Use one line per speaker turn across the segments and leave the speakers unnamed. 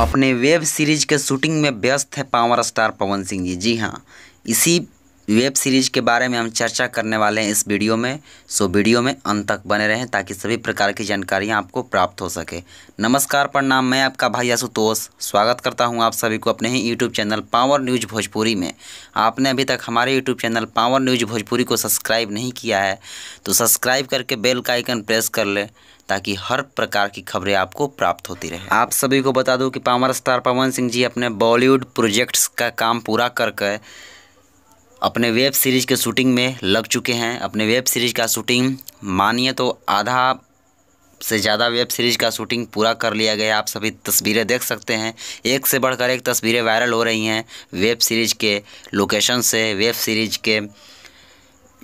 अपने web series के shooting में व्यस्त है पावर स्टार पवन सिंह जी जी हाँ इसी वेब सीरीज़ के बारे में हम चर्चा करने वाले हैं इस वीडियो में सो वीडियो में अंत तक बने रहें ताकि सभी प्रकार की जानकारियां आपको प्राप्त हो सके नमस्कार प्रणाम मैं आपका भाई आशुतोष स्वागत करता हूं आप सभी को अपने ही YouTube channel power news Bhojpuri में आपने अभी तक हमारे YouTube channel power news Bhojpuri को सब्सक्राइब नहीं किया है तो सब्सक्राइब करके बेल का आइकन प्रेस कर लें ताकि हर प्रकार की खबरें आपको प्राप्त होती रहे आप सभी को बता दूँ कि पावर स्टार पवन सिंह जी अपने बॉलीवुड प्रोजेक्ट्स का काम पूरा करके अपने वेब सीरीज़ के शूटिंग में लग चुके हैं अपने वेब सीरीज़ का शूटिंग मानिए तो आधा से ज़्यादा वेब सीरीज़ का शूटिंग पूरा कर लिया गया आप सभी तस्वीरें देख सकते हैं एक से बढ़कर एक तस्वीरें वायरल हो रही हैं वेब सीरीज़ के लोकेशन से वेब सीरीज़ के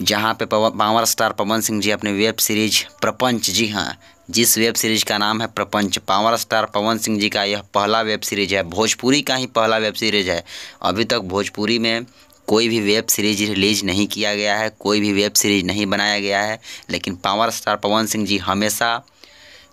जहाँ पे पावर स्टार पवन सिंह जी अपने वेब सीरीज प्रपंच जी हाँ जिस वेब सीरीज का नाम है प्रपंच पावर स्टार पवन सिंह जी का यह पहला वेब सीरीज है भोजपुरी का ही पहला वेब सीरीज है अभी तक भोजपुरी में कोई भी वेब सीरीज रिलीज नहीं किया गया है कोई भी वेब सीरीज नहीं बनाया गया है लेकिन पावर स्टार पवन सिंह जी हमेशा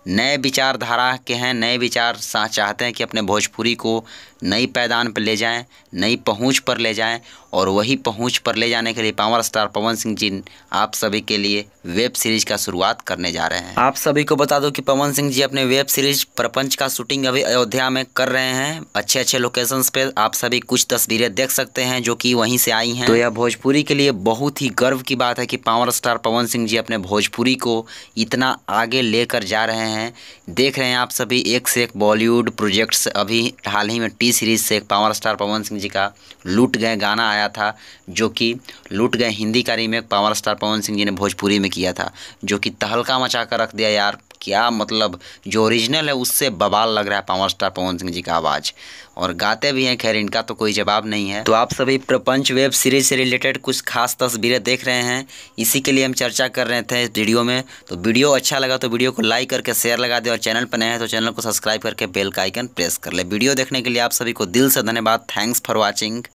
नए विचारधारा के हैं नए विचार चाहते हैं कि अपने भोजपुरी को नई पैदान पर ले जाएं नई पहुंच पर ले जाएं और वही पहुंच पर ले जाने के लिए पावर स्टार पवन सिंह जी आप सभी के लिए वेब सीरीज का शुरुआत करने जा रहे हैं आप सभी को बता दो कि पवन सिंह जी अपने वेब सीरीज प्रपंच का शूटिंग अभी अयोध्या में कर रहे हैं अच्छे अच्छे लोकेशंस पे आप सभी कुछ तस्वीरें देख सकते हैं जो की वहीं से आई हैं तो यह भोजपुरी के लिए बहुत ही गर्व की बात है कि पावर स्टार पवन सिंह जी अपने भोजपुरी को इतना आगे लेकर जा रहे हैं हैं देख रहे हैं आप सभी एक से एक बॉलीवुड प्रोजेक्ट्स अभी हाल ही में टी सीरीज़ से एक पावर स्टार पवन सिंह जी का लूट गए गाना आया था जो कि लूट गए हिंदी का remake power star Pawan Singh ji ने भोजपुरी में किया था जो कि तहलका मचा कर रख दिया यार क्या मतलब जो ओरिजिनल है उससे बवाल लग रहा है पावर स्टार पवन सिंह जी का आवाज़ और गाते भी हैं खैर इनका तो कोई जवाब नहीं है तो आप सभी प्रपंच वेब सीरीज से रिलेटेड कुछ खास तस्वीरें देख रहे हैं इसी के लिए हम चर्चा कर रहे थे इस वीडियो में तो वीडियो अच्छा लगा तो वीडियो को लाइक करके शेयर लगा दे और चैनल पर नए हैं तो चैनल को सब्सक्राइब करके बेल का आइकन प्रेस कर ले वीडियो देखने के लिए आप सभी को दिल से धन्यवाद थैंक्स फॉर वॉचिंग